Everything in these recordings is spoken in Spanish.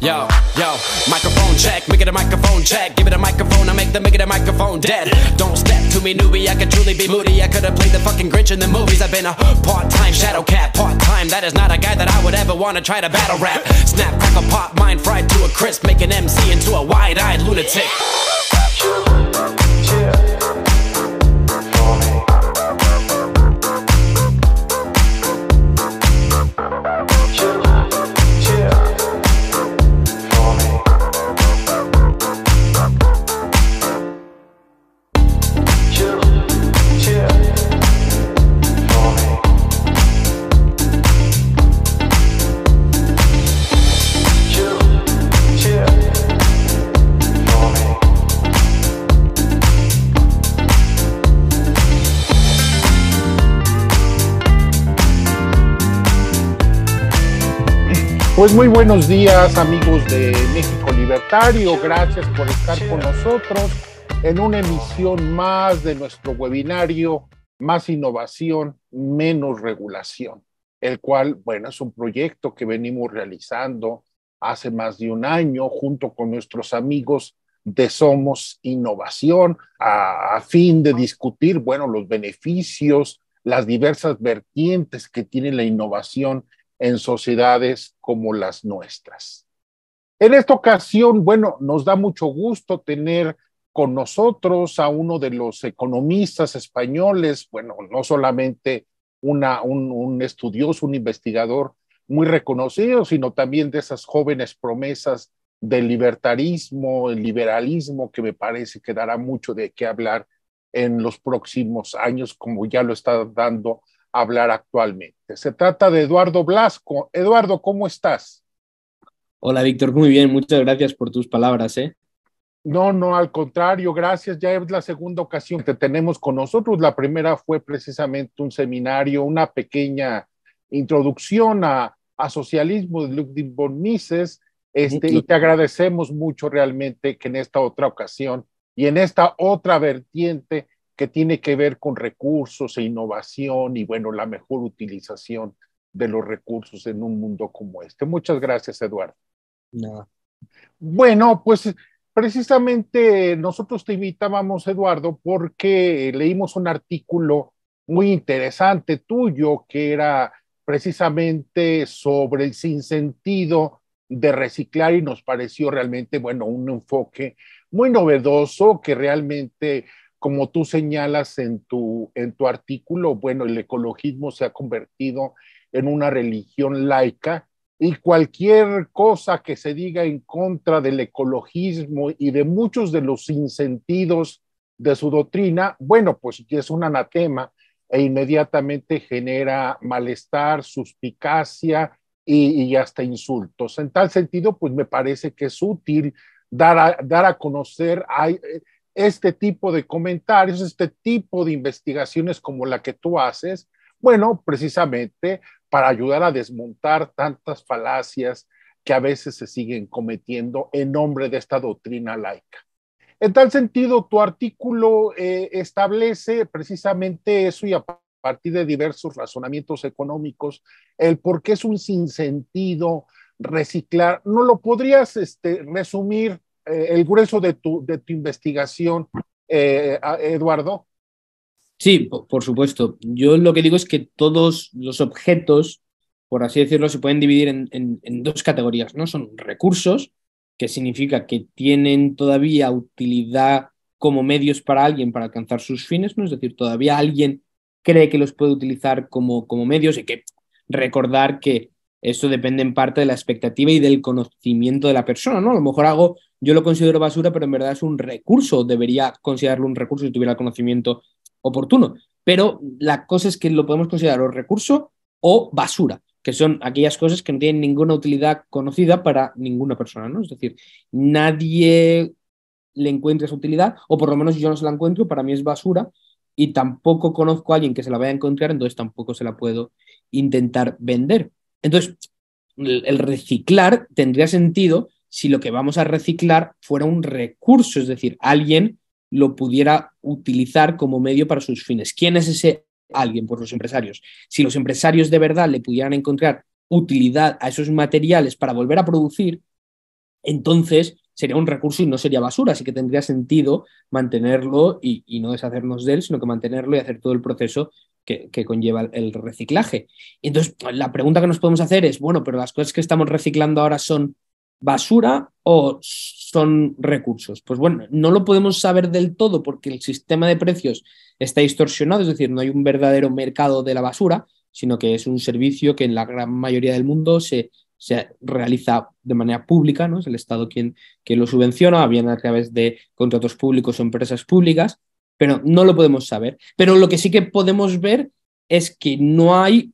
Yo, yo, microphone check, make it a microphone check. Give it a microphone, I make the make it a microphone dead. Don't step to me, newbie, I could truly be moody. I could have played the fucking Grinch in the movies. I've been a part time shadow cat, part time. That is not a guy that I would ever want to try to battle rap. Snap, crackle, pop, mind fried to a crisp, make an MC into a wide eyed lunatic. Pues muy buenos días amigos de México Libertario, gracias por estar con nosotros en una emisión más de nuestro webinario Más innovación, menos regulación, el cual, bueno, es un proyecto que venimos realizando hace más de un año junto con nuestros amigos de Somos Innovación a, fin de discutir, bueno, los beneficios, las diversas vertientes que tiene la innovación en sociedades como las nuestras. En esta ocasión, bueno, nos da mucho gusto tener con nosotros a uno de los economistas españoles, bueno, no solamente un, un estudioso, un investigador muy reconocido, sino también de esas jóvenes promesas del libertarismo, el liberalismo, que me parece que dará mucho de qué hablar en los próximos años, como ya lo está dando hablar actualmente. Se trata de Eduardo Blasco. Eduardo, ¿cómo estás? Hola, Víctor, muy bien. Muchas gracias por tus palabras. ¿eh? No, no, al contrario, gracias. Ya es la segunda ocasión que tenemos con nosotros. La primera fue precisamente un seminario, una pequeña introducción a, a socialismo de Ludwig von Mises. Este, y te agradecemos mucho realmente que en esta otra ocasión y en esta otra vertiente que tiene que ver con recursos e innovación y, bueno, la mejor utilización de los recursos en un mundo como este. Muchas gracias, Eduardo. Bueno, pues precisamente nosotros te invitábamos, Eduardo, porque leímos un artículo muy interesante tuyo que era precisamente sobre el sinsentido de reciclar y nos pareció realmente, bueno, un enfoque muy novedoso que realmente como tú señalas en tu, en tu artículo, bueno, el ecologismo se ha convertido en una religión laica y cualquier cosa que se diga en contra del ecologismo y de muchos de los insentidos de su doctrina, bueno, pues es un anatema e inmediatamente genera malestar, suspicacia y, hasta insultos. En tal sentido, pues me parece que es útil dar a, dar a conocer, este tipo de comentarios, este tipo de investigaciones como la que tú haces, bueno, precisamente para ayudar a desmontar tantas falacias que a veces se siguen cometiendo en nombre de esta doctrina laica. En tal sentido, tu artículo eh, establece precisamente eso y a partir de diversos razonamientos económicos, el por qué es un sinsentido reciclar. ¿No lo podrías este, resumir eh, el grueso de tu, de tu investigación, eh, Eduardo? Sí, por supuesto. Yo lo que digo es que todos los objetos, por así decirlo, se pueden dividir en, dos categorías, ¿no? Son recursos, que significa que tienen todavía utilidad como medios para alguien para alcanzar sus fines, ¿no? Es decir, todavía alguien cree que los puede utilizar como, como medios y que recordar que eso depende en parte de la expectativa y del conocimiento de la persona, ¿no? A lo mejor hago yo lo considero basura, pero en verdad es un recurso, debería considerarlo un recurso si tuviera el conocimiento oportuno. Pero la cosa es que lo podemos considerar o recurso o basura, que son aquellas cosas que no tienen ninguna utilidad conocida para ninguna persona, ¿no? Es decir, nadie le encuentra esa utilidad, o por lo menos yo no se la encuentro, para mí es basura, y tampoco conozco a alguien que se la vaya a encontrar, entonces tampoco se la puedo intentar vender. Entonces, el reciclar tendría sentido si lo que vamos a reciclar fuera un recurso, es decir, alguien lo pudiera utilizar como medio para sus fines. ¿Quién es ese alguien? Pues los empresarios. Si los empresarios de verdad le pudieran encontrar utilidad a esos materiales para volver a producir, entonces sería un recurso y no sería basura, así que tendría sentido mantenerlo y, no deshacernos de él, sino que mantenerlo y hacer todo el proceso que, que, conlleva el reciclaje. Entonces, la pregunta que nos podemos hacer es, bueno, pero las cosas que estamos reciclando ahora son basura o son recursos. Pues bueno, no lo podemos saber del todo porque el sistema de precios está distorsionado, es decir, no hay un verdadero mercado de la basura, sino que es un servicio que en la gran mayoría del mundo se, se realiza de manera pública, ¿no? Es el Estado quien, quien lo subvenciona, bien a través de contratos públicos o empresas públicas, pero no lo podemos saber. Pero lo que sí que podemos ver es que no hay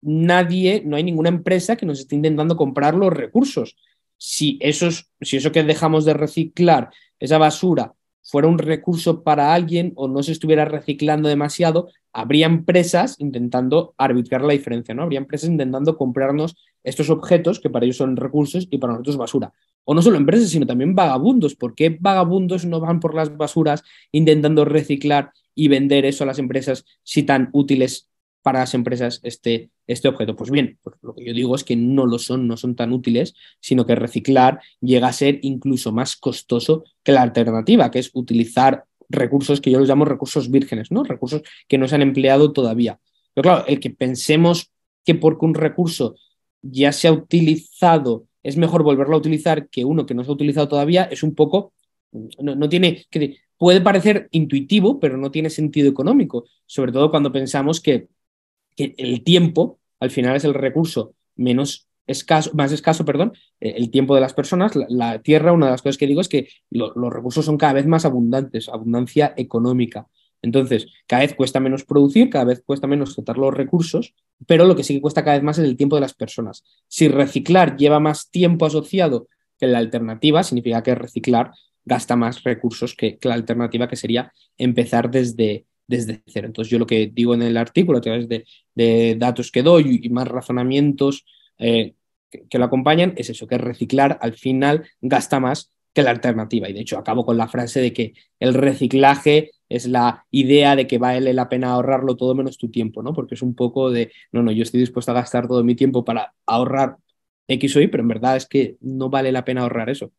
nadie, no hay ninguna empresa que nos esté intentando comprar los recursos si, esos, si eso que dejamos de reciclar, esa basura, fuera un recurso para alguien o no se estuviera reciclando demasiado, habría empresas intentando arbitrar la diferencia, ¿no? Habría empresas intentando comprarnos estos objetos que para ellos son recursos y para nosotros basura. O no solo empresas, sino también vagabundos. ¿Por qué vagabundos no van por las basuras intentando reciclar y vender eso a las empresas si tan útiles para las empresas este, este objeto? Pues bien, pues lo que yo digo es que no lo son, no son tan útiles, sino que reciclar llega a ser incluso más costoso que la alternativa, que es utilizar recursos que yo les llamo recursos vírgenes, ¿no? Recursos que no se han empleado todavía. Pero claro, el que pensemos que porque un recurso ya se ha utilizado, es mejor volverlo a utilizar que uno que no se ha utilizado todavía, es un poco, mm, no, tiene, puede parecer intuitivo, pero no tiene sentido económico, sobre todo cuando pensamos que el tiempo al final es el recurso menos escaso, más escaso, perdón, eh, el tiempo de las personas, la, tierra, una de las cosas que digo es que los recursos son cada vez más abundantes, abundancia económica. Entonces, cada vez cuesta menos producir, cada vez cuesta menos tratar los recursos, pero lo que sí que cuesta cada vez más es el tiempo de las personas. Si reciclar lleva más tiempo asociado que la alternativa, significa que reciclar gasta más recursos que la alternativa, que sería empezar desde, desde cero. Entonces yo lo que digo en el artículo a través de, datos que doy y más razonamientos eh, que, que, lo acompañan es eso, que reciclar al final gasta más que la alternativa. Y de hecho acabo con la frase de que el reciclaje es la idea de que vale la pena ahorrarlo todo menos tu tiempo, ¿no? Porque es un poco de, no, no, yo estoy dispuesto a gastar todo mi tiempo para ahorrar X o Y, pero en verdad es que no vale la pena ahorrar eso.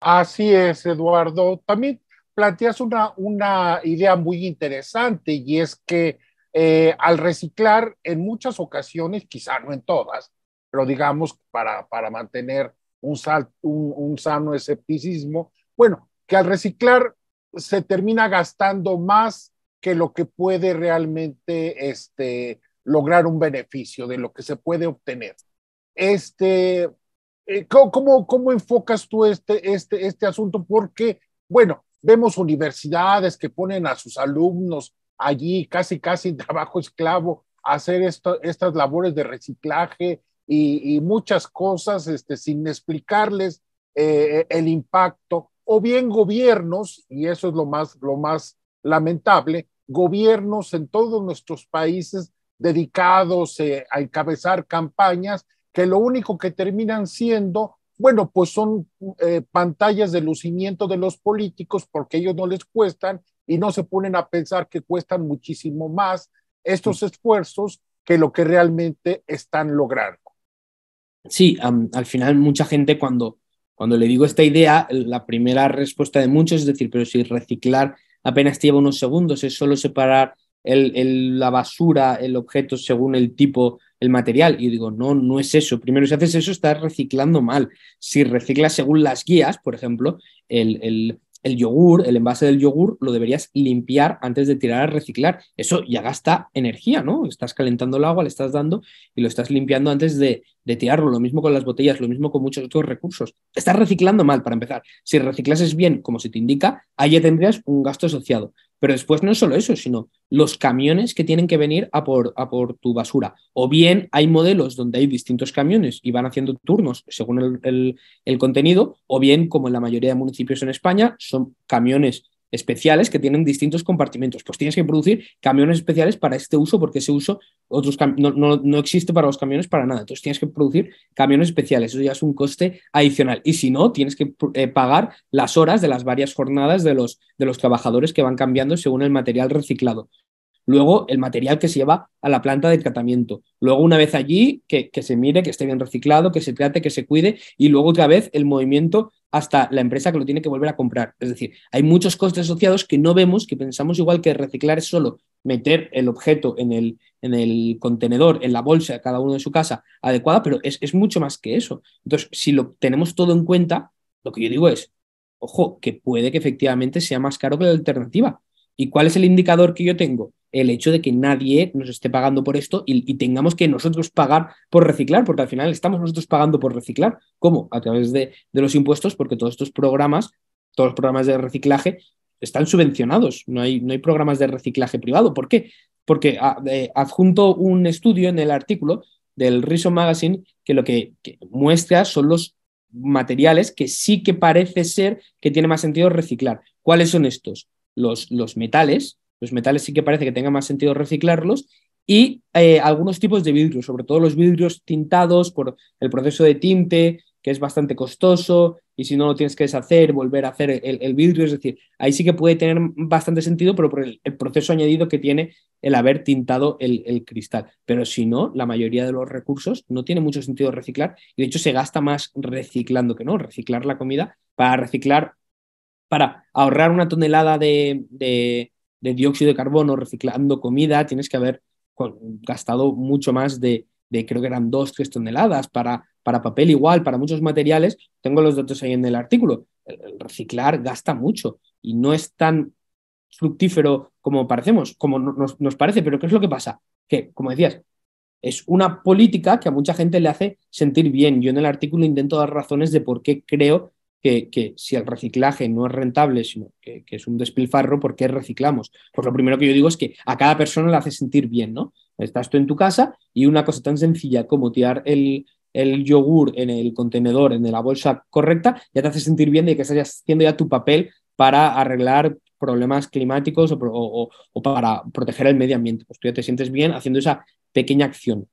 Así es, Eduardo. También planteas una, una idea muy interesante y es que eh, al reciclar en muchas ocasiones, quizá no en todas, pero digamos para, para mantener un, un, sano escepticismo, bueno, que al reciclar se termina gastando más que lo que puede realmente este, lograr un beneficio, de lo que se puede obtener. Este, eh, ¿cómo, cómo, enfocas tú este, este, este asunto? Porque, bueno, Vemos universidades que ponen a sus alumnos allí casi, casi trabajo esclavo, a hacer estas labores de reciclaje y, muchas cosas este, sin explicarles eh, el impacto. O bien gobiernos, y eso es lo más, lo más lamentable, gobiernos en todos nuestros países dedicados eh, a encabezar campañas que lo único que terminan siendo bueno, pues son eh, pantallas de lucimiento de los políticos porque ellos no les cuestan y no se ponen a pensar que cuestan muchísimo más estos esfuerzos que lo que realmente están logrando. Sí, al final mucha gente cuando, cuando le digo esta idea, la primera respuesta de muchos es decir, pero si reciclar apenas lleva unos segundos, es solo separar la basura, el objeto según el tipo el material. Y yo digo, no, no es eso. Primero, si haces eso, estás reciclando mal. Si reciclas según las guías, por ejemplo, el, yogur, el envase del yogur, lo deberías limpiar antes de tirar a reciclar. Eso ya gasta energía, ¿no? Estás calentando el agua, le estás dando y lo estás limpiando antes de, de tirarlo. Lo mismo con las botellas, lo mismo con muchos otros recursos. Estás reciclando mal, para empezar. Si reciclases bien, como se te indica, ahí ya tendrías un gasto asociado. Pero después no solo eso, sino los camiones que tienen que venir a por, por tu basura. O bien hay modelos donde hay distintos camiones y van haciendo turnos según el, el contenido, o bien, como en la mayoría de municipios en España, son camiones especiales que tienen distintos compartimentos. Pues tienes que producir camiones especiales para este uso, porque ese uso otros no, no, existe para los camiones para nada. Entonces tienes que producir camiones especiales. Eso ya es un coste adicional. Y si no, tienes que eh, pagar las horas de las varias jornadas de los, de los trabajadores que van cambiando según el material reciclado luego el material que se lleva a la planta de tratamiento, luego una vez allí que, que, se mire, que esté bien reciclado, que se trate, que se cuide y luego otra vez el movimiento hasta la empresa que lo tiene que volver a comprar. Es decir, hay muchos costes asociados que no vemos, que pensamos igual que reciclar es solo meter el objeto en el, en el contenedor, en la bolsa de cada uno de su casa adecuada, pero es, es mucho más que eso. Entonces, si lo tenemos todo en cuenta, lo que yo digo es, ojo, que puede que efectivamente sea más caro que la alternativa. ¿Y cuál es el indicador que yo tengo? el hecho de que nadie nos esté pagando por esto y, tengamos que nosotros pagar por reciclar, porque al final estamos nosotros pagando por reciclar. ¿Cómo? A través de, los impuestos, porque todos estos programas, todos los programas de reciclaje están subvencionados, no hay, no hay programas de reciclaje privado. ¿Por qué? Porque ah, eh, adjunto un estudio en el artículo del Reason Magazine que lo que, que muestra son los materiales que sí que parece ser que tiene más sentido reciclar. ¿Cuáles son estos? Los, los metales, los metales sí que parece que tenga más sentido reciclarlos y eh, algunos tipos de vidrios, sobre todo los vidrios tintados por el proceso de tinte, que es bastante costoso, y si no lo tienes que deshacer, volver a hacer el, vidrio, es decir, ahí sí que puede tener bastante sentido, pero por el, proceso añadido que tiene el haber tintado el, cristal. Pero si no, la mayoría de los recursos no tiene mucho sentido reciclar, y de hecho se gasta más reciclando que no, reciclar la comida para reciclar, para ahorrar una tonelada de de dióxido de carbono, reciclando comida, tienes que haber gastado mucho más de, creo que eran 2, 3 toneladas, para, para papel igual, para muchos materiales, tengo los datos ahí en el artículo, el reciclar gasta mucho y no es tan fructífero como parecemos, como nos, nos parece, pero ¿qué es lo que pasa? Que, como decías, es una política que a mucha gente le hace sentir bien. Yo en el artículo intento dar razones de por qué creo que, si el reciclaje no es rentable, sino que, es un despilfarro, ¿por qué reciclamos? Pues lo primero que yo digo es que a cada persona le hace sentir bien, ¿no? Estás tú en tu casa y una cosa tan sencilla como tirar el, yogur en el contenedor, en la bolsa correcta, ya te hace sentir bien de que estás haciendo ya tu papel para arreglar problemas climáticos o, o, para proteger el medio ambiente. Pues tú ya te sientes bien haciendo esa pequeña acción.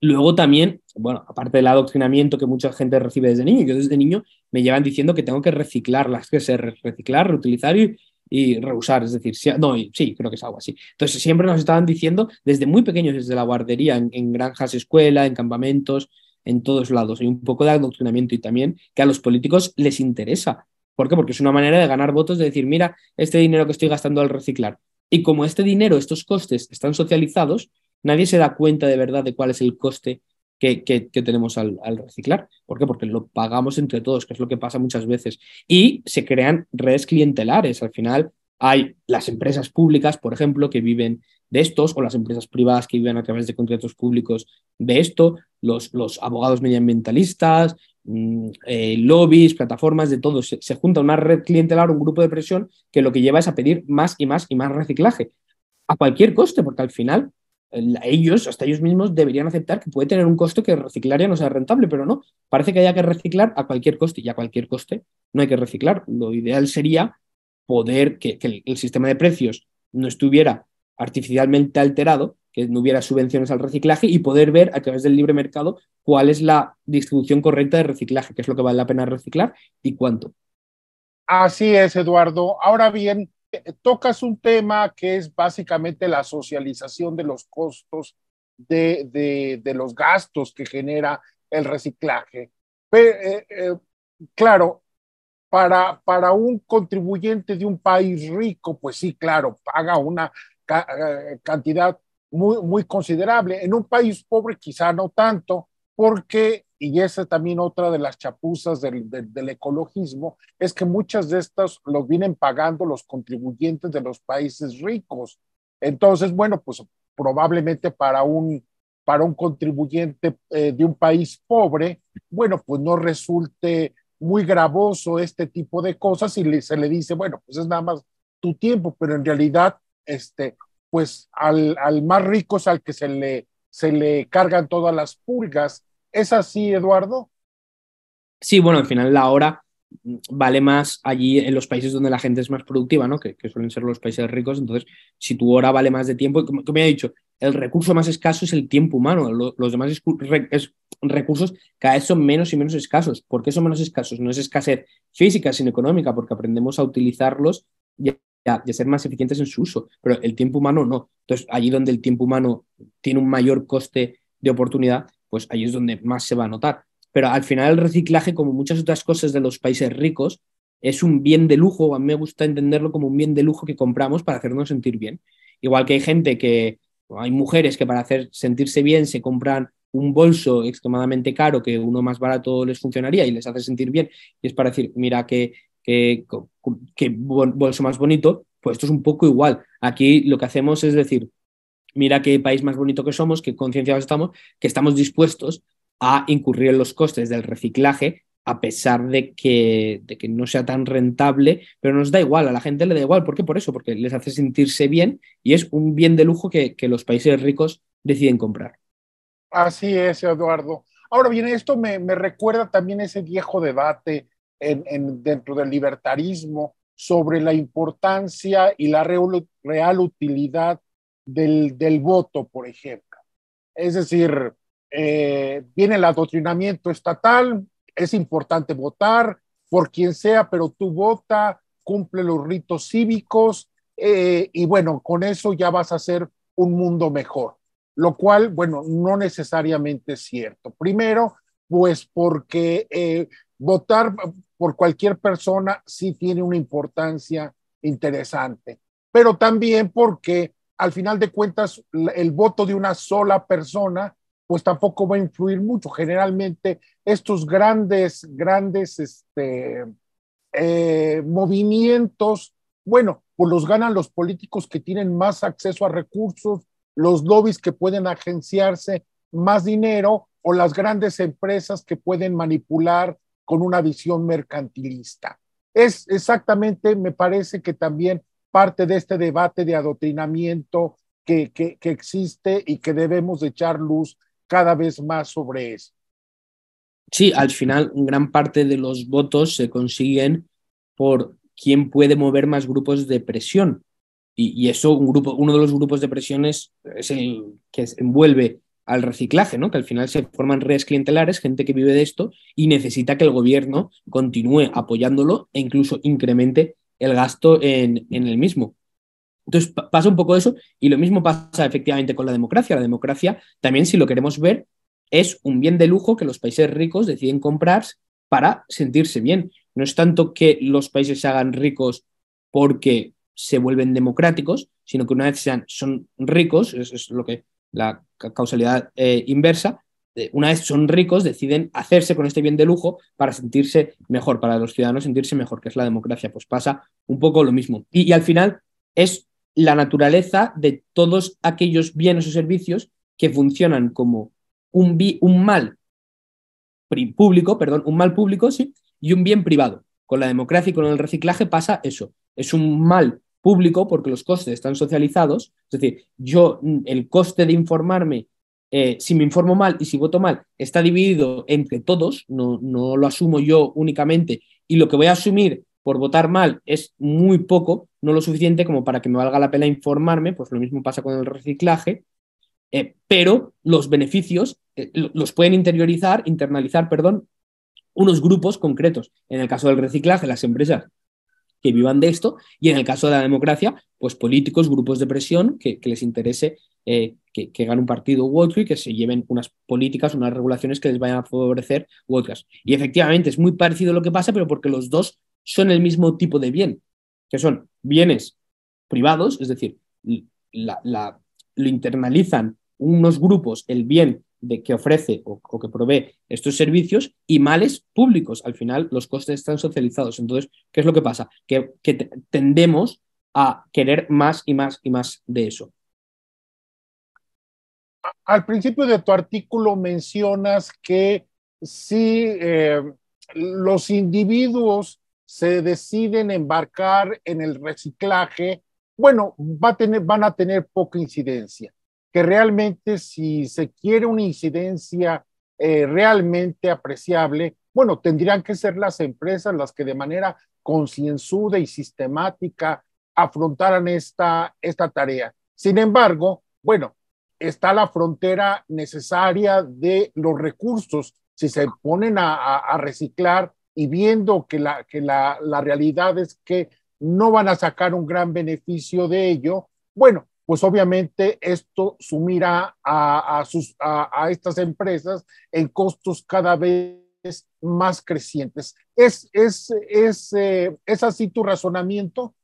Luego también, bueno, aparte del adoctrinamiento que mucha gente recibe desde niño, yo desde niño me llevan diciendo que tengo que reciclar las que se reciclar, reutilizar y, reusar, es decir, no, sí, creo que es algo así. Entonces siempre nos estaban diciendo desde muy pequeños, desde la guardería, en, granjas, escuela, en campamentos, en todos lados. Hay un poco de adoctrinamiento y también que a los políticos les interesa. ¿Por qué? Porque es una manera de ganar votos, de decir, mira, este dinero que estoy gastando al reciclar. Y como este dinero, estos costes están socializados, nadie se da cuenta de verdad de cuál es el coste que, tenemos al, reciclar. ¿Por qué? Porque lo pagamos entre todos, que es lo que pasa muchas veces. Y se crean redes clientelares. Al final hay las empresas públicas, por ejemplo, que viven de estos, o las empresas privadas que viven a través de contratos públicos de esto, los, los abogados medioambientalistas, mm, eh, lobbies, plataformas, de todo. Se, se, junta una red clientelar, un grupo de presión, que lo que lleva es a pedir más y más y más reciclaje, a cualquier coste, porque al final ellos, hasta ellos mismos, deberían aceptar que puede tener un coste que reciclar ya no sea rentable, pero no. Parece que haya que reciclar a cualquier coste y a cualquier coste no hay que reciclar. Lo ideal sería poder que, el, sistema de precios no estuviera artificialmente alterado, que no hubiera subvenciones al reciclaje y poder ver a través del libre mercado cuál es la distribución correcta de reciclaje, qué es lo que vale la pena reciclar y cuánto. Así es, Eduardo. Ahora bien, tocas un tema que es básicamente la socialización de los costos de, los gastos que genera el reciclaje. Eh, eh, claro, para, para un contribuyente de un país rico, pues sí, claro, paga una eh, cantidad muy, muy considerable. En un país pobre quizá no tanto, porque y esa también otra de las chapuzas del, ecologismo, es que muchas de estas lo vienen pagando los contribuyentes de los países ricos. Entonces, bueno, pues probablemente para un, para un contribuyente eh, de un país pobre, bueno, pues no resulte muy gravoso este tipo de cosas y se le dice, bueno, pues es nada más tu tiempo, pero en realidad, este, pues al, más rico es al que se le, se le cargan todas las pulgas ¿Es así, Eduardo? Sí, bueno, al final la hora mm, vale más allí en los países donde la gente es más productiva, ¿no? Que, suelen ser los países ricos. Entonces, si tu hora vale más de tiempo, como, ya he dicho, el recurso más escaso es el tiempo humano. los demás recursos cada vez son menos y menos escasos. ¿Por qué son menos escasos? No es escasez física, sino económica, porque aprendemos a utilizarlos y a ser más eficientes en su uso. Pero el tiempo humano no. Entonces, allí donde el tiempo humano tiene un mayor coste de oportunidad, pues ahí es donde más se va a notar. Pero al final el reciclaje, como muchas otras cosas de los países ricos, es un bien de lujo, a mí me gusta entenderlo como un bien de lujo que compramos para hacernos sentir bien. Igual que hay gente que, hay mujeres que para hacer sentirse bien se compran un bolso extremadamente caro que uno más barato les funcionaría y les hace sentir bien, y es para decir, mira qué qué qué bolso más bonito, pues esto es un poco igual. Aquí lo que hacemos es decir, mira qué país más bonito que somos, qué concienciados estamos, que estamos dispuestos a incurrir en los costes del reciclaje a pesar de que, de que, no sea tan rentable, pero nos da igual, a la gente le da igual. ¿Por qué? Por eso, porque les hace sentirse bien y es un bien de lujo que, los países ricos deciden comprar. Así es, Eduardo. Ahora bien, esto me, recuerda también ese viejo debate en, dentro del libertarismo sobre la importancia y la real utilidad del, voto, por ejemplo. Es decir, eh, viene el adoctrinamiento estatal, es importante votar por quien sea, pero tú vota, cumple los ritos cívicos eh, y bueno, con eso ya vas a hacer un mundo mejor, lo cual, bueno, no necesariamente es cierto. Primero, pues porque eh, votar por cualquier persona sí tiene una importancia interesante, pero también porque al final de cuentas el voto de una sola persona pues tampoco va a influir mucho. Generalmente estos grandes, grandes este, eh, movimientos, bueno, pues los ganan los políticos que tienen más acceso a recursos, los lobbies que pueden agenciarse más dinero o las grandes empresas que pueden manipular con una visión mercantilista. Es exactamente, me parece que también parte de este debate de adoctrinamiento que, que, existe y que debemos echar luz cada vez más sobre eso. Sí, al final gran parte de los votos se consiguen por quién puede mover más grupos de presión. Y, eso, un grupo, uno de los grupos de presión es, el que envuelve al reciclaje, ¿no? que al final se forman redes clientelares, gente que vive de esto y necesita que el gobierno continúe apoyándolo e incluso incremente el gasto en, el mismo. Entonces pasa un poco eso y lo mismo pasa efectivamente con la democracia. La democracia también, si lo queremos ver, es un bien de lujo que los países ricos deciden comprar para sentirse bien. No es tanto que los países se hagan ricos porque se vuelven democráticos, sino que una vez sean, son ricos, es, lo que la causalidad eh, inversa, una vez son ricos, deciden hacerse con este bien de lujo para sentirse mejor, para los ciudadanos sentirse mejor, que es la democracia. Pues pasa un poco lo mismo. Y, al final es la naturaleza de todos aquellos bienes o servicios que funcionan como un, un mal público, perdón, un mal público, sí, y un bien privado. Con la democracia y con el reciclaje pasa eso. Es un mal público porque los costes están socializados, es decir, yo el coste de informarme eh, si me informo mal y si voto mal, está dividido entre todos, no, no lo asumo yo únicamente, y lo que voy a asumir por votar mal es muy poco, no lo suficiente como para que me valga la pena informarme, pues lo mismo pasa con el reciclaje, eh, pero los beneficios eh, los pueden interiorizar, internalizar, perdón, unos grupos concretos. En el caso del reciclaje, las empresas que vivan de esto, y en el caso de la democracia, pues políticos, grupos de presión que, que les interese eh, que, que, gane un partido u otro y que se lleven unas políticas, unas regulaciones que les vayan a favorecer u otras. Y efectivamente es muy parecido lo que pasa, pero porque los dos son el mismo tipo de bien, que son bienes privados, es decir, lo internalizan unos grupos, el bien de que ofrece o, que provee estos servicios y males públicos. Al final, los costes están socializados. Entonces, ¿qué es lo que pasa? que tendemos a querer más y más y más de eso al principio de tu artículo mencionas que si eh, los individuos se deciden embarcar en el reciclaje, bueno, van a tener poca incidencia, que realmente si se quiere una incidencia eh, realmente apreciable, bueno, tendrían que ser las empresas las que de manera concienzuda y sistemática afrontaran esta, esta tarea. Sin embargo, bueno, está la frontera necesaria de los recursos. Si se ponen a, reciclar y viendo que, la, que la, realidad es que no van a sacar un gran beneficio de ello, bueno, pues obviamente esto sumirá a, a estas empresas en costos cada vez más crecientes. ¿Es, es, es, eh, ¿es así tu razonamiento?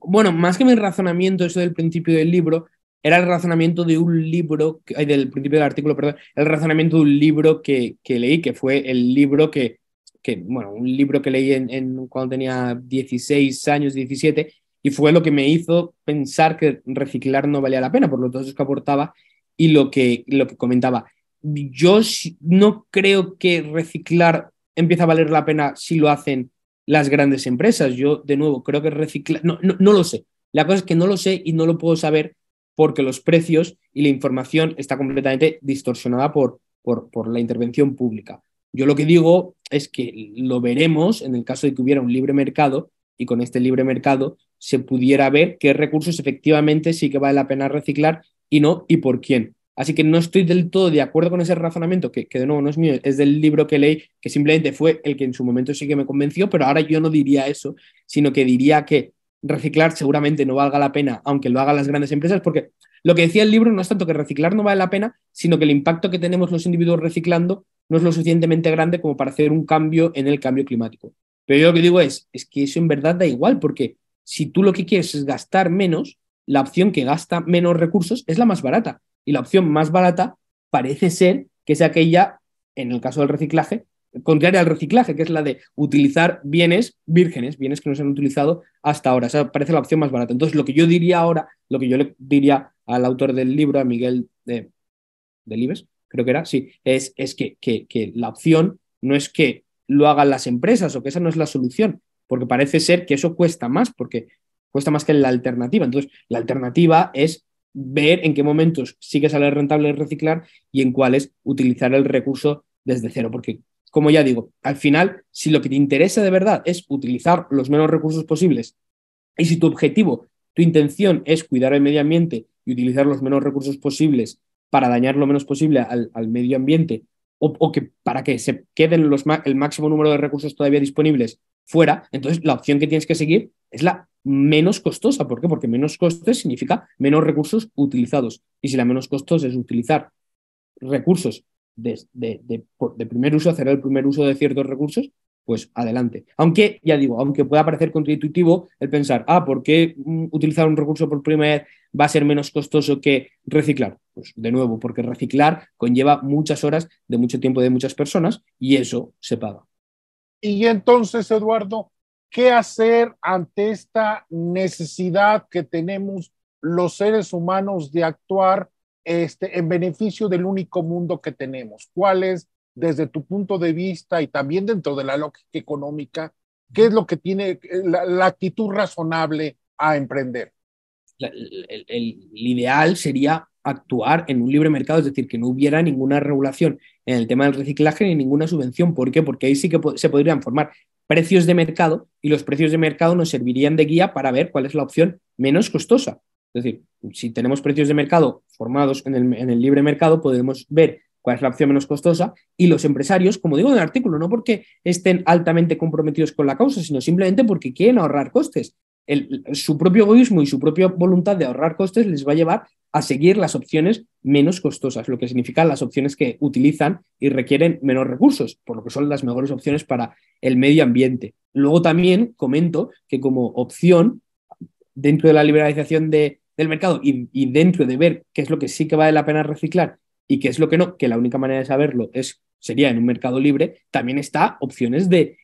Bueno, más que mi razonamiento, eso del principio del libro, era el razonamiento de un libro, del principio del artículo, perdón, el razonamiento de un libro que, leí, que fue el libro que, que bueno, un libro que leí en, cuando tenía 16 años, 17, y fue lo que me hizo pensar que reciclar no valía la pena, por lo los es que aportaba y lo que, lo que comentaba. Yo no creo que reciclar empiece a valer la pena si lo hacen las grandes empresas. Yo, de nuevo, creo que reciclar, no, no lo sé. La cosa es que no lo sé y no lo puedo saber porque los precios y la información está completamente distorsionada por, por, por, la intervención pública. Yo lo que digo es que lo veremos en el caso de que hubiera un libre mercado y con este libre mercado se pudiera ver qué recursos efectivamente sí que vale la pena reciclar y no y por quién. Así que no estoy del todo de acuerdo con ese razonamiento, que, que de nuevo no es mío, es del libro que leí, que simplemente fue el que en su momento sí que me convenció, pero ahora yo no diría eso, sino que diría que reciclar seguramente no valga la pena, aunque lo hagan las grandes empresas, porque lo que decía el libro no es tanto que reciclar no vale la pena, sino que el impacto que tenemos los individuos reciclando no es lo suficientemente grande como para hacer un cambio en el cambio climático. Pero yo lo que digo es, es que eso en verdad da igual, porque si tú lo que quieres es gastar menos, la opción que gasta menos recursos es la más barata. Y la opción más barata parece ser que sea aquella, en el caso del reciclaje, contraria al reciclaje, que es la de utilizar bienes vírgenes, bienes que no se han utilizado hasta ahora. O parece la opción más barata. Entonces, lo que yo diría ahora, lo que yo le diría al autor del libro, a Miguel de, Delibes, creo que era, sí, es, es que, que, que, la opción no es que lo hagan las empresas o que esa no es la solución, porque parece ser que eso cuesta más, porque cuesta más que la alternativa. Entonces, la alternativa es ver en qué momentos sí que sale rentable reciclar y en cuáles utilizar el recurso desde cero, porque como ya digo, al final, si lo que te interesa de verdad es utilizar los menos recursos posibles y si tu objetivo, tu intención es cuidar el medio ambiente y utilizar los menos recursos posibles para dañar lo menos posible al, medio ambiente o, que para que se queden el máximo número de recursos todavía disponibles fuera, entonces la opción que tienes que seguir es la menos costosa. ¿Por qué? Porque menos costes significa menos recursos utilizados. Y si la menos costosa es utilizar recursos de, de, primer uso, hacer el primer uso de ciertos recursos, pues adelante. Aunque, ya digo, aunque pueda parecer contraintuitivo el pensar, ah, ¿por qué mm, utilizar un recurso por primera vez va a ser menos costoso que reciclar? Pues de nuevo, porque reciclar conlleva muchas horas de mucho tiempo de muchas personas y eso se paga. Y entonces, Eduardo, ¿qué hacer ante esta necesidad que tenemos los seres humanos de actuar este, en beneficio del único mundo que tenemos? ¿Cuál es, desde tu punto de vista y también dentro de la lógica económica, qué es lo que tiene eh, la, actitud razonable a emprender? El, el, ideal sería actuar en un libre mercado, es decir, que no hubiera ninguna regulación en el tema del reciclaje ni ninguna subvención. ¿Por qué? Porque ahí sí que se podrían formar precios de mercado y los precios de mercado nos servirían de guía para ver cuál es la opción menos costosa. Es decir, si tenemos precios de mercado formados en el, libre mercado, podemos ver cuál es la opción menos costosa y los empresarios, como digo en el artículo, no porque estén altamente comprometidos con la causa, sino simplemente porque quieren ahorrar costes. El, su propio egoísmo y su propia voluntad de ahorrar costes les va a llevar a seguir las opciones menos costosas, lo que significa las opciones que utilizan y requieren menos recursos, por lo que son las mejores opciones para el medio ambiente. Luego también comento que como opción, dentro de la liberalización de, el mercado y, dentro de ver qué es lo que sí que vale la pena reciclar y qué es lo que no, que la única manera de saberlo es, sería en un mercado libre, también está opciones de,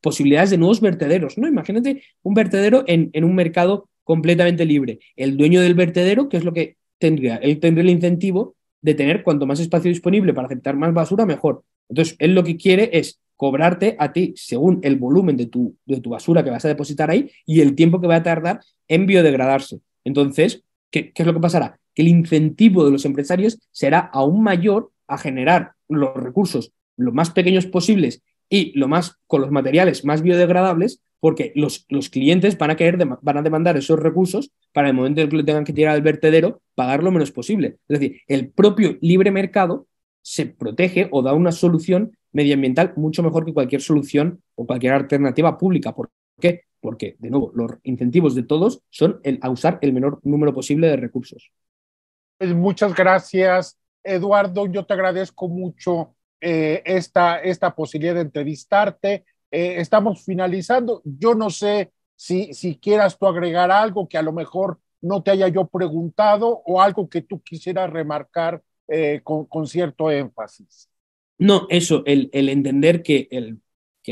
posibilidades de nuevos vertederos. ¿no? Imagínate un vertedero en, en, un mercado completamente libre. El dueño del vertedero, ¿qué es lo que tendría? Él tendría el incentivo de tener cuanto más espacio disponible para aceptar más basura, mejor. Entonces, él lo que quiere es cobrarte a ti según el volumen de tu, de tu basura que vas a depositar ahí y el tiempo que va a tardar en biodegradarse. Entonces, ¿qué, es lo que pasará? Que el incentivo de los empresarios será aún mayor a generar los recursos lo más pequeños posibles y lo más, con los materiales más biodegradables, porque los, clientes van a, querer, van a demandar esos recursos para el momento en que lo tengan que tirar al vertedero, pagar lo menos posible. Es decir, el propio libre mercado se protege o da una solución medioambiental mucho mejor que cualquier solución o cualquier alternativa pública. ¿Por qué? porque, de nuevo, los incentivos de todos son el, a usar el menor número posible de recursos. Pues, muchas gracias, Eduardo. Yo te agradezco mucho eh, esta, esta posibilidad de entrevistarte. Eh, estamos finalizando. Yo no sé si, si quieras tú agregar algo que a lo mejor no te haya yo preguntado o algo que tú quisieras remarcar eh, con, cierto énfasis. No, eso, el entender que el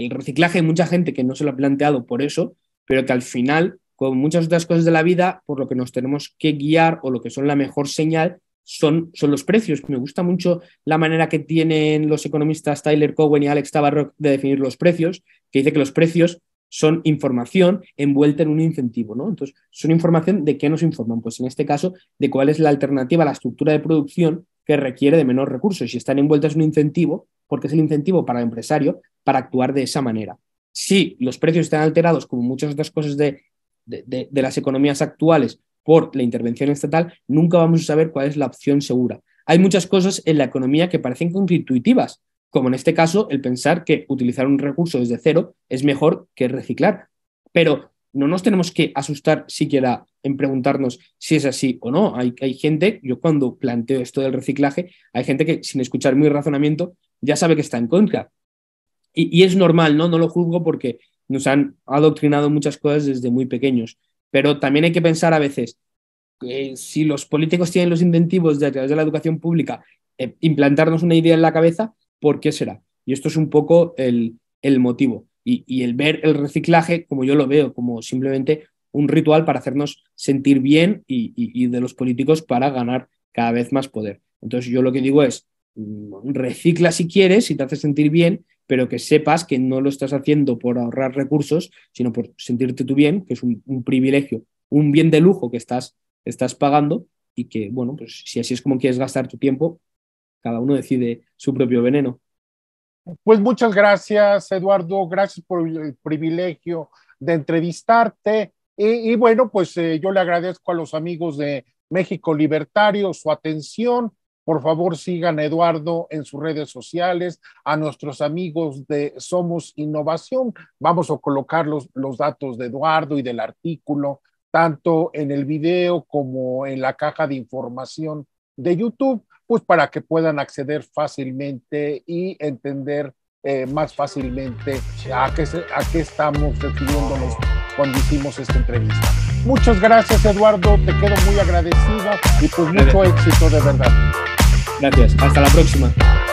el reciclaje hay mucha gente que no se lo ha planteado por eso, pero que al final, con muchas otras cosas de la vida, por lo que nos tenemos que guiar o lo que son la mejor señal son, son los precios. Me gusta mucho la manera que tienen los economistas Tyler Cowen y Alex Tabarrok de definir los precios, que dice que los precios son información envuelta en un incentivo, ¿no? Entonces, son información de qué nos informan, pues en este caso, de cuál es la alternativa a la estructura de producción que requiere de menos recursos. Si están envueltas en un incentivo, porque es el incentivo para el empresario para actuar de esa manera. Si los precios están alterados, como muchas otras cosas de, de, las economías actuales, por la intervención estatal, nunca vamos a saber cuál es la opción segura. Hay muchas cosas en la economía que parecen contraintuitivas, como en este caso el pensar que utilizar un recurso desde cero es mejor que reciclar. Pero no nos tenemos que asustar siquiera en preguntarnos si es así o no. Hay, hay, gente, yo cuando planteo esto del reciclaje, hay gente que sin escuchar mi razonamiento ya sabe que está en contra y, es normal, ¿no? No lo juzgo porque nos han adoctrinado muchas cosas desde muy pequeños. Pero también hay que pensar a veces, que si los políticos tienen los incentivos de a través de la educación pública eh, implantarnos una idea en la cabeza, ¿por qué será? Y esto es un poco el, motivo. Y, el ver el reciclaje, como yo lo veo, como simplemente un ritual para hacernos sentir bien y, y de los políticos para ganar cada vez más poder. Entonces yo lo que digo es, mm, recicla si quieres, si te hace sentir bien, pero que sepas que no lo estás haciendo por ahorrar recursos, sino por sentirte tu bien, que es un, privilegio, un bien de lujo que estás, pagando y que, bueno, pues si así es como quieres gastar tu tiempo, cada uno decide su propio veneno. Pues muchas gracias, Eduardo. Gracias por el privilegio de entrevistarte. Y, bueno, pues eh, yo le agradezco a los amigos de México Libertario su atención. Por favor, sigan a Eduardo en sus redes sociales, a nuestros amigos de Somos Innovación. Vamos a colocar los, datos de Eduardo y del artículo, tanto en el video como en la caja de información de YouTube, pues para que puedan acceder fácilmente y entender eh, más fácilmente a qué, a qué estamos refiriéndonos cuando hicimos esta entrevista. Muchas gracias Eduardo, te quedo muy agradecido y pues mucho éxito de verdad. Gracias. Hasta la próxima.